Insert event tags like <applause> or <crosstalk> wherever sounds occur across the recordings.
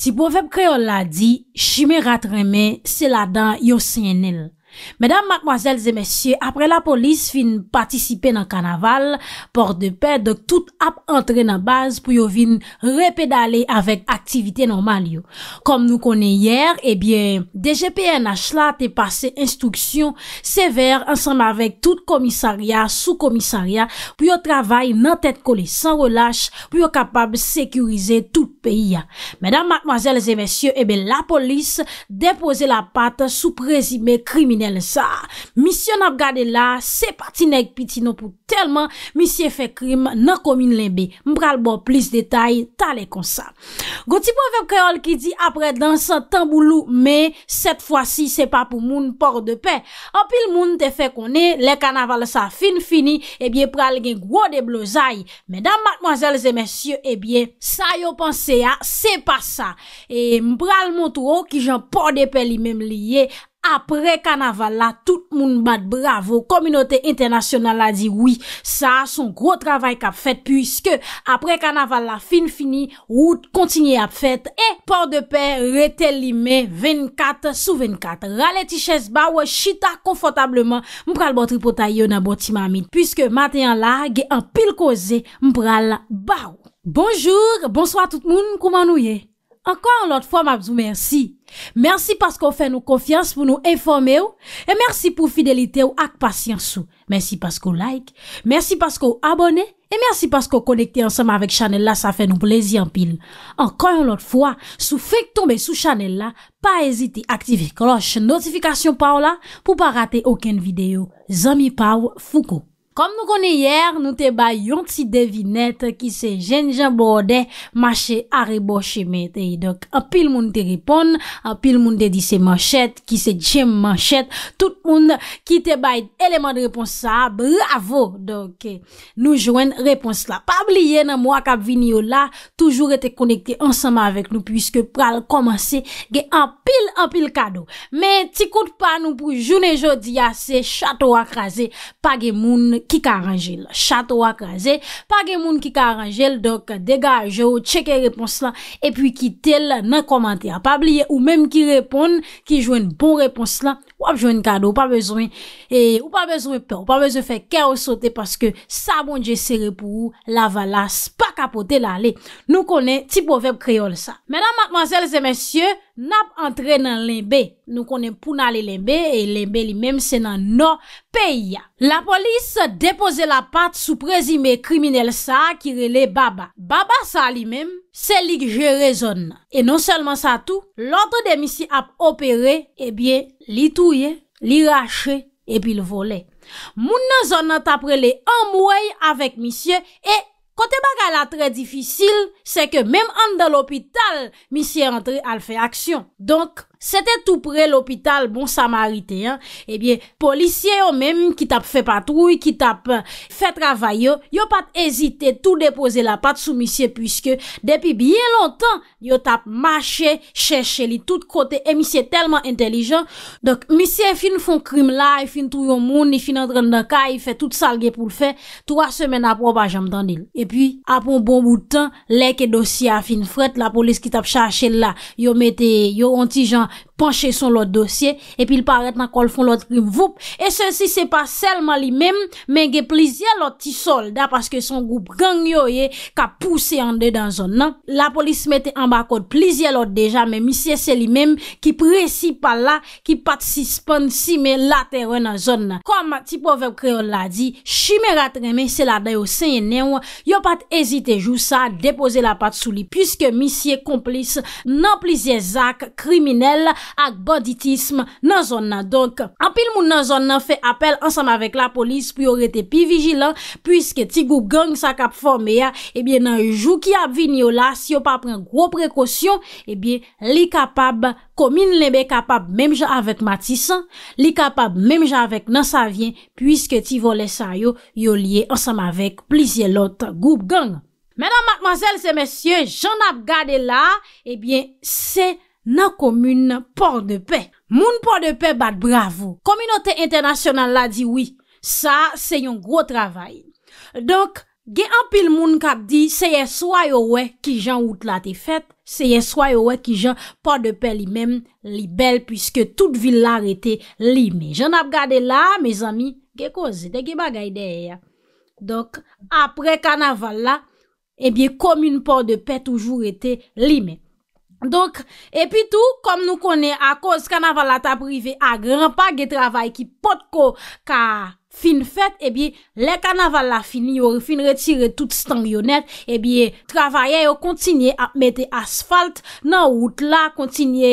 Ti pou feb kre yon la di, shime rat reme se la dan yon sen el. Madame, mademoiselles et messieurs, après la police fin participer dans le carnaval, porte de paix de toute app entrée dans la base pou yon vin repédaler avec activité normale. Comme nous connait hier, eh bien, des GPNH là t'est passé instruction sévère ensemble avec tout commissariat, sous-commissariat, pou yon travail n'en tête collée, sans relâche, pou yon capable sécuriser tout le pays. Madame, mademoiselles et messieurs, eh bien, la police déposé la patte sous présumé criminal. Nel sa, misyon ap gade la, se pati neg pitino pou telman misyon fe krim nan komin lenbe. Mpral bo plis detay, talek konsa. Goti po vep kreol ki di apre dansan tamboulou, me, set fwa si se pa pou moun por de pe. Anpil moun te fe kone, le kanaval sa fin fini, ebyen pral gen gwo de blozay. Medan matmoazelze mensyo, ebyen, sa yo panse ya, se pa sa. E mpral moutou ou ki jan por de pe li mem liye. Apre kanaval la, tout moun bat bravo, kominote internasyonal la di wii, sa son gro travay kap fet, pwiske apre kanaval la, fin fini, wout kontinye ap fet, e, port de pe, rete lime, 24 sou 24. Rale ti ches bawe, chita konfotableman, mpral botri potay yo na botim amit, pwiske maten la, ge an pil koze, mpral bawe. Bonjour, bonswa tout moun, kouman ou ye? Ankon yon lot fwa, mabzou, mersi. Mersi paskou fè nou konfians pou nou informe ou. E mersi pou fidelite ou ak pasyans ou. Mersi paskou like. Mersi paskou abone. E mersi paskou konekte ansama avèk chanel la, sa fè nou plezi anpil. Ankon yon lot fwa, sou fèk tombe sou chanel la, pa ezite aktive kloche notifikasyon pa ou la pou pa rate oken videyo. Zami pa ou, fouk ou. Kom nou konen yer, nou te bay yon ti devinet ki se jen jan borde, mache aribo che metey. Dok, apil moun te ripon, apil moun te dise manchet, ki se djem manchet, tout moun ki te bay eleman de repons sa, bravo! Dok, nou jwen repons la. Pabli yen, mwa kap vini yo la, toujou rete konekte ansama avek nou, pwiske pral komanse ge apil apil kado. Men, ti kout pa nou pou jounen jodi ya se chato akraze, Ki karanjel, chato akaze Pa gen moun ki karanjel Dok degaje ou cheke repons la E puis ki tel nan komante A pabliye ou menm ki repon Ki jwen bon repons la Ou ap jwen kado, ou pa bezwen Ou pa bezwen pe, ou pa bezwen fe kè ou sote Paske sa bonje sere pou La valas, pa kapote la le Nou konen, ti boveb kreol sa Menan matmazel zemensye nap antre nan lenbe. Nou konen pou nale lenbe, e lenbe li menm se nan nou pey ya. La polis depose la pat sou prezime kriminel sa, kire le baba. Baba sa li menm, se li ki je rezon nan. E non selman sa tou, loto de misi ap opere, e bie li touye, li rache, e bie li vole. Moun nan zon nan tapre li an mwey, avek misi, e inye. Pote baga la tre difisil, se ke mem an de l'opital mi si rentre al fe aksyon. Sete tou pre l'opital, bon sa marite Ebyen, polisye yo menm Ki tap fe patroui, ki tap Fe travaye, yo pat ezite Tout depose la pat sou misye Piske depi bien lontan Yo tap mache, cheche li Tout kote, e misye telman entelijen Dok misye fin fon krim la Fin tou yon moun, fin entren bon de ka Fe tout salge pou le fe Troa semen apropa janm danil Epy apon bon boutan, leke dosya Fin fret la polis ki tap cheche la Yo mette, yo ontijan panche son lot dosye, epil paret nan kol fon lot krim voup, e sen si se pa selman li mem, men ge plizye lot ti solda, paske son goup gang yo ye, ka pousse an de dan zon nan, la polis mette an bakot plizye lot deja, men misye se li mem, ki presi pa la ki pat si span si me la terwen nan zon nan, kon ma ti povep kreon la di, shime rat reme se la dayo senye neon, yo pat ezite jou sa, depose la pat sou li, pwiske misye komplis nan plizye zak, kriminel ak banditisme nan zon nan. Donk, apil moun nan zon nan fe apel ansam avèk la polis pou yon rete pi vijilan pwiske ti goup gang sa kap fòmè ya ebyen eh nan jou ki ap vin yon la si yon pa pren gro prekosyon ebyen eh li kapab komin lebe kapab mèm jè avèk matis li kapab mèm jè avèk nan sa vyen pwiske ti volè sa yon yon liye ansam avèk plizye lot goup gang. Menan matmazel se mèsyen, joun ap gade la ebyen eh se mèsyen nan komune Porte de Paix. Moun Porte de Paix bat bravo. Komunote internasyonal la di wii. Sa, se yon gro travay. Donk, ge an pil moun kap di, se ye swa yo wè ki jan wout la te fet, se ye swa yo wè ki jan Porte de Paix li men, li bel, pwiske tout vil la rete li men. Jan ap gade la, me zami, ge koze, de ge bagay de e ya. Donk, apre kan aval la, ebye eh komune Porte de Paix toujou rete li men. Donk, epi tou, kom nou konen a koz kanaval la ta prive a gran pa ge travay ki pot ko ka fin fet, epi eh le kanaval la fin yor fin retire tout stang yonet, epi eh travay yo kontinye apmete asfalt nan wout la, kontinye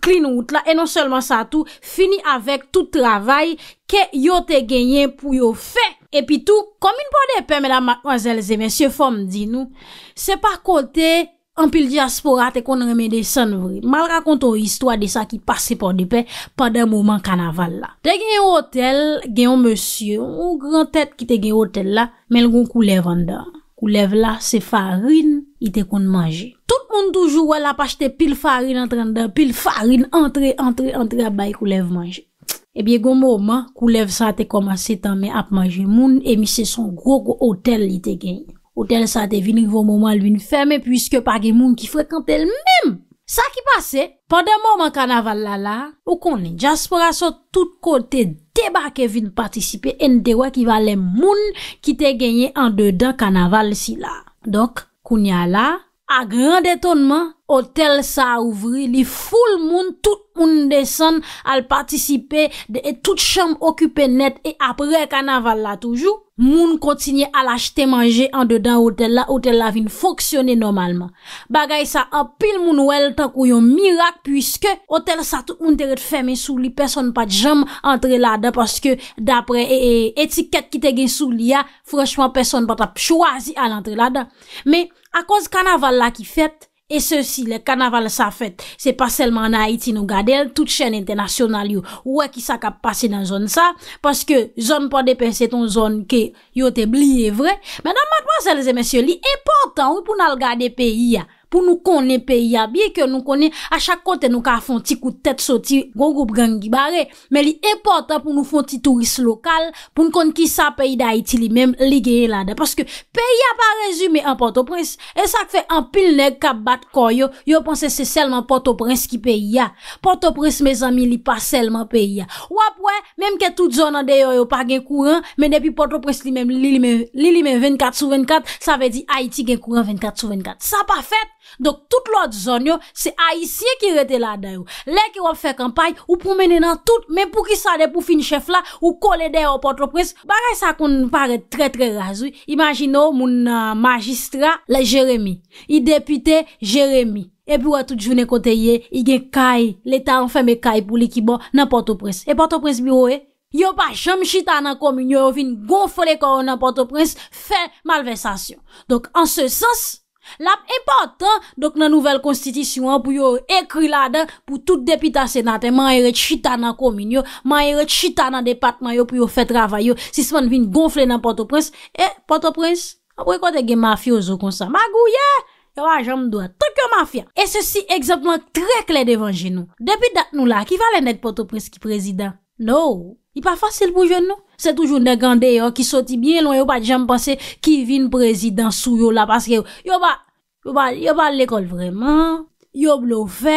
klin wout la, e non selman sa tou, fini avek tout travay ke yo te genyen pou yo fe. Epi tou, kom inpon de pen, mwen a manjelze, mwen se fom di nou, se pa kote... An pil diaspora te kon reme de san vre, mal rakonto histwa de sa ki pase po dipe pa de mouman kanaval la. Te gen yon hotel gen yon monsye, ou gran tet ki te gen yon hotel la, men goun koulev an da. Koulev la se farin ite kon manje. Tout moun toujou wala pa chete pil farin an tre an da, pil farin, entre, entre, entre a bay koulev manje. Ebyen goun mouman, koulev sa te komase tan men ap manje moun, emi se son grogo hotel ite genye. Otel sa te vin rivo mouman lwi n ferme pwiske pa ge moun ki frekante el mem. Sa ki pase, pa de mouman kanaval la la, ou koni, Jasper aso tout kote deba ke vin patisipe en dewa ki va le moun ki te genye an dedan kanaval si la. Donk, koun ya la, a gran detonman, otel sa ouvri li foul moun, tout moun desen al patisipe de e tout chanm okupe net e apre kanaval la toujou. moun kontinye al achete manje an dedan otel la, otel la vin foksyone normalman. Bagay sa apil moun wèl takou yon mirak, pwiske otel sa tout moun teret fèmè sou li, person pa jam antre la da, paske dapre e, e, etiket ki te gen sou li ya, fweshman person pa tap chwazi al antre la da. Me, a koz kanaval la ki fèt, E se si le kanaval sa fet, se pa selman na Haiti nou gade, el tout chen international yo, wè ki sa ka pase nan zon sa, paske zon pa depese ton zon ke yo te bliye vre. Menan matman selze mensyo li, e portan ou pou nan l gade peyi ya? pou nou konen peyi a. Biye ke nou konen, a chak konten nou ka fwanti koutet soti, gongoub gangi bare. Men li e portan pou nou fwanti turist lokal, pou nou konen ki sa peyi da Haiti li men, li geye lade. Paske peyi a pa rezume an Port-au-Prince. E sak fe an pil neg ka bat kon yo, yo panse se selman Port-au-Prince ki peyi a. Port-au-Prince, mes ami, li pa selman peyi a. Wapwe, menm ke tout zonan deyo yo pa gen kouran, men depi Port-au-Prince li men 24 sou 24, sa ve di Haiti gen kouran 24 sou 24. Sa pa fet, Dok, tout l'od zon yo, se a isye ki rete la da yo. Le ki wap fe kampay, ou pou mene nan tout, men pou ki sa de pou fin chef la, ou kole de yo Port-au-Prince, bagay sa kon pare tre tre razou, imagino moun euh, magistra, le Jeremie. I depute Jeremie. E pou wap tout jvne kote ye, i gen kay, le ta an fe me kay pou likibo nan Port-au-Prince. E Port-au-Prince mi ou e? Yo pa jom chita nan komi, nyo yo vin gon foli koron nan Port-au-Prince, fe malve sasyon. Dok, an se sos, Lap importan, dok nan nouvel konstitisyon pou yo ekri lade, pou tout depita senate, man yere chitana kominyo, man yere chitana depatman yo pou yo fet ravayo, sisman vin gonfle nan Port-au-Prince. E, Port-au-Prince, apwe kont e gen mafyo zo konsan, magou ye, yo wajan ah, mdwa, tok yo mafya. E sosi egzopman tre kle devan gen nou. Depi dat nou la, ki valen ek Port-au-Prince ki prezident? Nou, yi pa fasil pou gen nou. Se toujou ne gande yo ki soti bien loun. Yo pa dijan mpase ki vi n prezident sou yo la. Paske yo pa l'ekol vreman. Yo blou fe.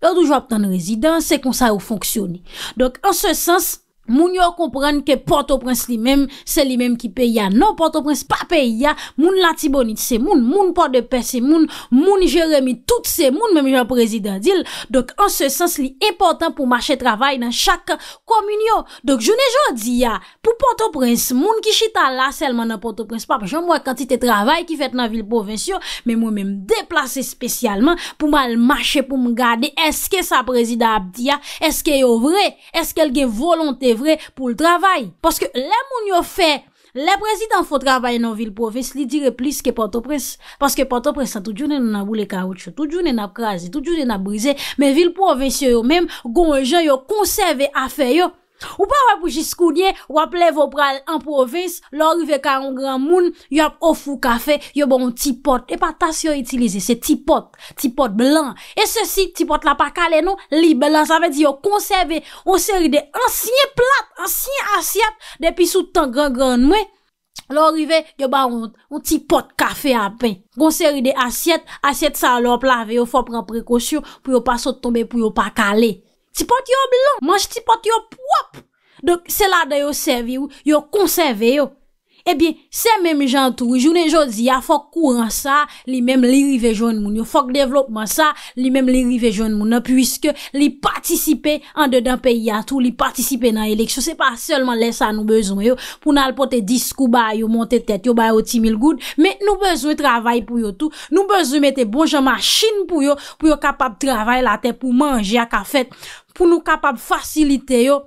Yo toujou apten rezident. Se kon sa yo fonksyoni. Donk an se sens... Moun yo kompren ke Port-au-Prince li men Se li men ki pe ya Non Port-au-Prince pa pe ya Moun Latibonit se moun Moun Port-au-Prince se moun Moun Jeremie Tout se moun Moun jen prezidentil Dok an se sens li important Pou mache travay nan chak komun yo Dok jounen joun di ya Pou Port-au-Prince Moun ki chita la selman nan Port-au-Prince Pa pe jom wakantite travay ki fet nan vil povensyo Men moun men mdeplase spesyalman Pou mal mache pou m gade Eske sa prezidenti ya Eske yo vre Eske el gen volonté pou l travay. Paske lè moun yo fè, lè prezident fò travay nan vilpoves, li dire plis ke pote pres. Paske pote pres sa tout jounen nan abou le karoucho, tout jounen nan krasi, tout jounen nan brize, men vilpoves yo yo menm, goun je yo konserve afe yo, Ou pa wè pou jiskounye, wè ap lè vò pral en provins, lò rive ka yon gran moun, yon ap ofou kafe, yon ba yon tipote, e pa tas yon itilize, se tipote, tipote blan, e se si tipote la pa kalè nou, li blan, sa mè di yon konserve, yon seri de ansyen plat, ansyen asyat, depi sou tan gran gran mwen, lò rive, yon ba yon tipote kafe apè, yon seri de asyat, asyat sa lò plave, yon fò pren prekosyo pou yon pa sot tombe, pou yon pa kalè. Ti pot yo blon, manj ti pot yo pwop. Dok se la de yo servi yo, yo konserve yo. Ebyen, eh se menm jantou, jounen joudzi, a fok kou an sa, li menm li rive joun moun yo, fok devlopman sa, li menm li rive joun moun yo, pwiske li patisipe an dedan peyi an tou, li patisipe nan eleksyon, se pa selman lesa nou bezoun yo, pou nan alpote diskou ba yo, monte tet, yo ba yo timil goun, men nou bezoun trabay pou yo tou, nou bezoun mette bonjaman chine pou yo, pou yo kapap trabay la te, pou manje a ka fet, pou nou kapap fasilite yo,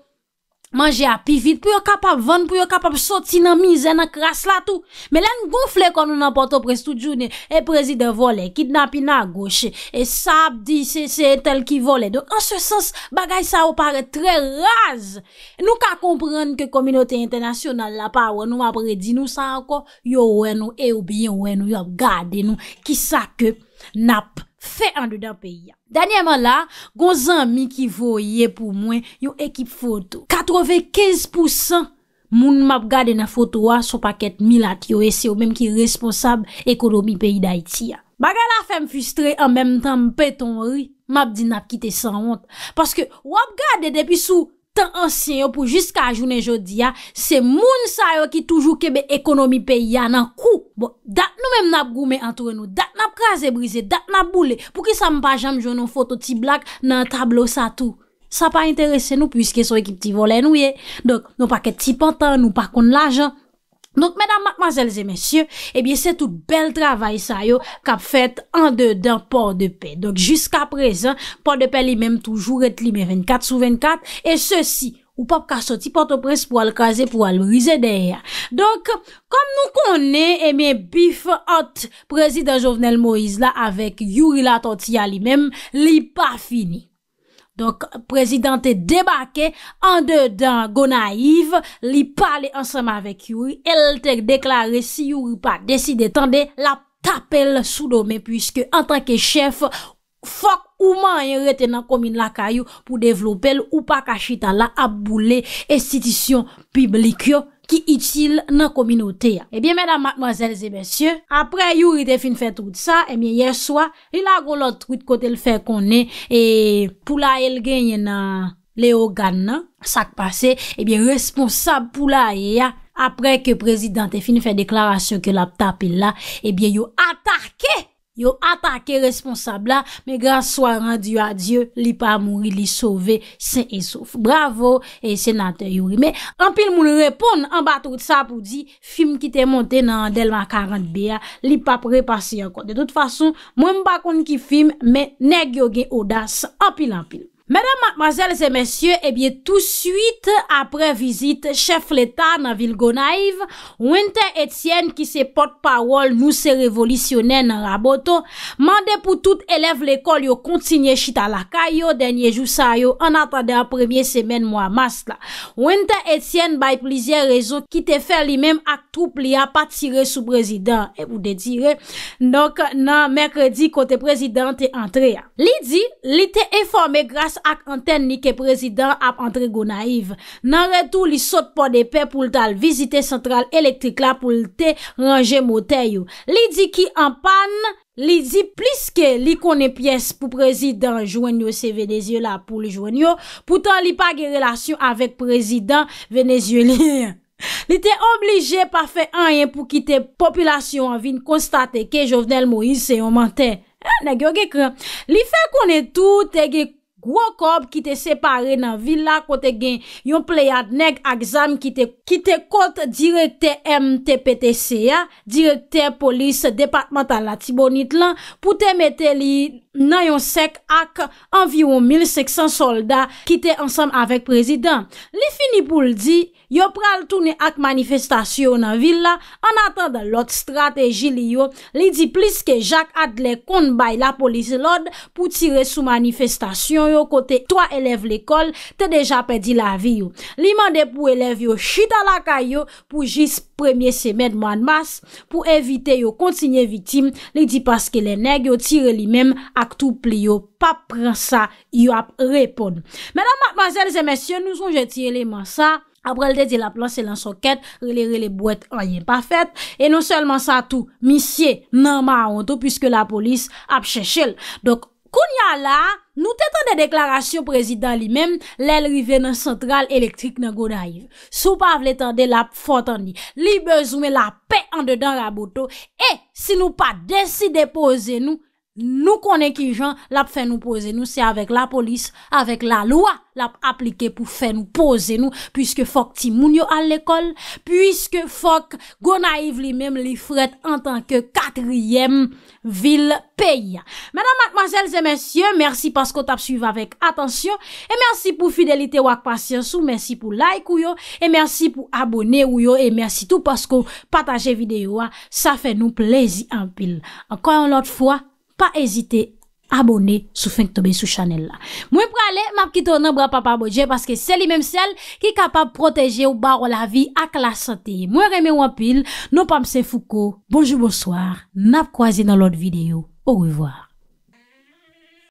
Manje api vit pou yo kapap van, pou yo kapap soti nan mizè nan kras la tou. Mè lè n'goufle kon nou n'apotopres tout jounè. E prezide vole, kidnap ina goche, e sabdi se etel ki vole. Do an se sens bagay sa ou pare tre raz. Nou ka komprenn ke kominote internasyonan la pa wè nou apre di nou sa anko. Yo wè nou, e ou bi yo wè nou, yo ap gade nou. Ki sa ke nap. Fè an de dan pe ya. Danye man la, gon zan mi ki vo ye pou mwen yo ekip foto. 95% moun map gade na foto wa so paket milat yo ese yo menm ki responsab ekonomi peyi da iti ya. Bagala fèm fustre an menm tan mpe ton ri. Map di nap kite san ont. Paske wap gade depi sou... Tan ansyen yo pou jiska a jounen jodi ya, se moun sa yo ki toujou kebe ekonomi peyi ya nan kou. Bon, dat nou menm nap groume antre nou, dat nap kaze brize, dat nap boule, pou ki sa mpa jam joun nou foto ti blak nan tablo sa tou. Sa pa interese nou pwiske sou ekip ti vole nou ye. Dok, nou paket ti pantan, nou pakon l'ajan. Donk, mèdam, matmazèlzè, mèsyè, ebyè, sè tout bel travay sa yo kap fèt an dèdè, port de pè. Donk, jysk aprezen, port de pè li mèm toujou ret li mè 24 sou 24, e sèsi, ou pap kasoti, porto pres pou al kazè, pou al rize dèyè. Donk, kom nou konè, ebyè, eh bifot, prezident Jovenel Moïse la, avèk, youri la, ton tia li mèm, li pa fini. Donk prezident te debake, an de dan Gona Yiv li pale ansanman vek yuri, el te deklare si yuri pa deside tande la tapel sou dome. Puiske an tanke chef, fok ouman yon retenan komin lakayou pou developel ou pa kachita la apboule estitisyon piblikyo. ki itil nan kominote ya. Ebyen, eh mèdame, mademoiselles et messieurs, apre yu rite fin fè trout sa, ebyen, yeswa, li la goun lot trout kote l fè konè, e pou la el genye nan Leo Ganna, sakpase, ebyen, responsab pou la eya, apre ke prezident te fin fè deklarasyon ke lap tapè la, ebyen, eh yu atakè, Yo atake responsabla, me gra swaran diyo a Diyo, li pa mouri, li sove, sen e sof. Bravo, e senate yuri. Me, anpil moun repon, an batout sa pou di, film ki te monte nan Delma 40B ya, li pa pre passe yon kon. De dot fason, mwen mba kon ki film, me neg yo gen odas, anpil anpil. Madame, mademoiselles et messieurs et eh bien tout suite après visite chef l'état na ville Gonaive Winter Etienne qui se porte parole nous se révolutionner nan raboto, mande pou tout élèves l'école yo continue chita la kayo, denye jou sa yo, en attendant premier semaine moi mas la Winter Etienne by plusieurs réseaux qui te fait li même acte troupe li a patiré sous président, et vous de dire donc nan mercredi kote présidente entre ya L'idit, l'ité est formé grâce ak anten ni ke prezidant ap entrego naiv. Nan re tou li sot pa de pe pou l tal vizite central elektrik la pou l te range motey yo. Li di ki an pan, li di plis ke li konen piyes pou prezidant joen yo se venezio la pou li joen yo, poutan li pa ge relasyon avek prezidant venezio li. <laughs> Li te oblige pa fe an yen pou kite populasyon an vin konstate ke jovenel Moïse yon mantè. Eh, Na ge ge kren. Li fe konen tou te ge wakob ki te separe nan villa kote gen yon pleyad neg ak zam ki te kote direkte MTPTC direkte polis departemental la tibonit lan pou te mette li nan yon sek ak environ 1500 soldat ki te ansam avek prezident li fini pou ldi, yo pral toune ak manifestasyon nan villa an atan da lot strategi li yo, li di plis ke jak adle kon bay la polis lod pou tire sou manifestasyon yo kote toa eleve l'ekol, te deja pedi la vi yo. Li mande pou eleve yo chita la kayo, pou jis premye semen mwan mas, pou evite yo kontinye vitim, li di paske le neg yo tire li mem, ak tou pli yo, pa pren sa, yo ap repon. Menan, madem, madem, zemesye, nou son je tire le man sa, apre l de di la plas, se lan soket, rele rele bouet, anye pa fet, e non selman sa tou, misye, nan ma a ontou, pwiske la polis ap chechel. Dok, koun ya la, Nou tetan de deklarasyon prezidant li menm, lèl rive nan sentral elektrik nan gona yon. Sou pa vle tende la fontan ni, li bezoume la pe an dedan raboto, e si nou pa desi depoze nou, Nou konen ki jan lap fe nou pose nou, se avek la polis, avek la lwa, lap aplike pou fe nou pose nou, pwiske fok ti moun yo al lekol, pwiske fok go naiv li mem li fret en tanke katryem vil pey. Menan matmazelze mensyen, mersi pasko tap suyve avek atensyon, e mersi pou fidelite wak pasyansou, mersi pou like ou yo, e mersi pou abone ou yo, e mersi tou pasko pataje videyo wa, sa fe nou plezi anpil. pa ezite abone sou feng tobe sou chanel la. Mwen pre ale, m ap kito nan bra papa boje paske seli menm sel ki kapap proteje ou baro la vi ak la sante. Mwen reme wapil, non pamse fuko. Bonjou bonsoir, m ap kwazi nan lot videyo. Ou revoir.